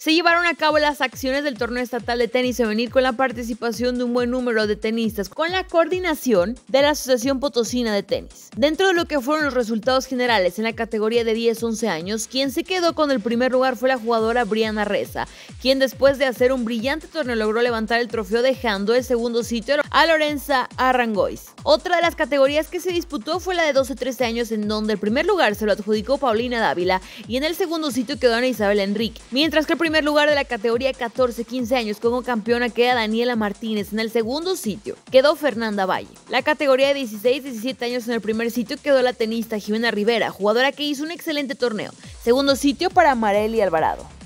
se llevaron a cabo las acciones del torneo estatal de tenis venir con la participación de un buen número de tenistas, con la coordinación de la Asociación Potosina de Tenis. Dentro de lo que fueron los resultados generales en la categoría de 10-11 años, quien se quedó con el primer lugar fue la jugadora Briana Reza, quien después de hacer un brillante torneo logró levantar el trofeo dejando el segundo sitio a Lorenza Arrangois. Otra de las categorías que se disputó fue la de 12-13 años en donde el primer lugar se lo adjudicó Paulina Dávila y en el segundo sitio quedó Ana Isabel Enrique, mientras que el primer lugar de la categoría 14-15 años como campeona queda Daniela Martínez, en el segundo sitio quedó Fernanda Valle. La categoría de 16-17 años en el primer sitio quedó la tenista Jimena Rivera, jugadora que hizo un excelente torneo. Segundo sitio para Marely Alvarado.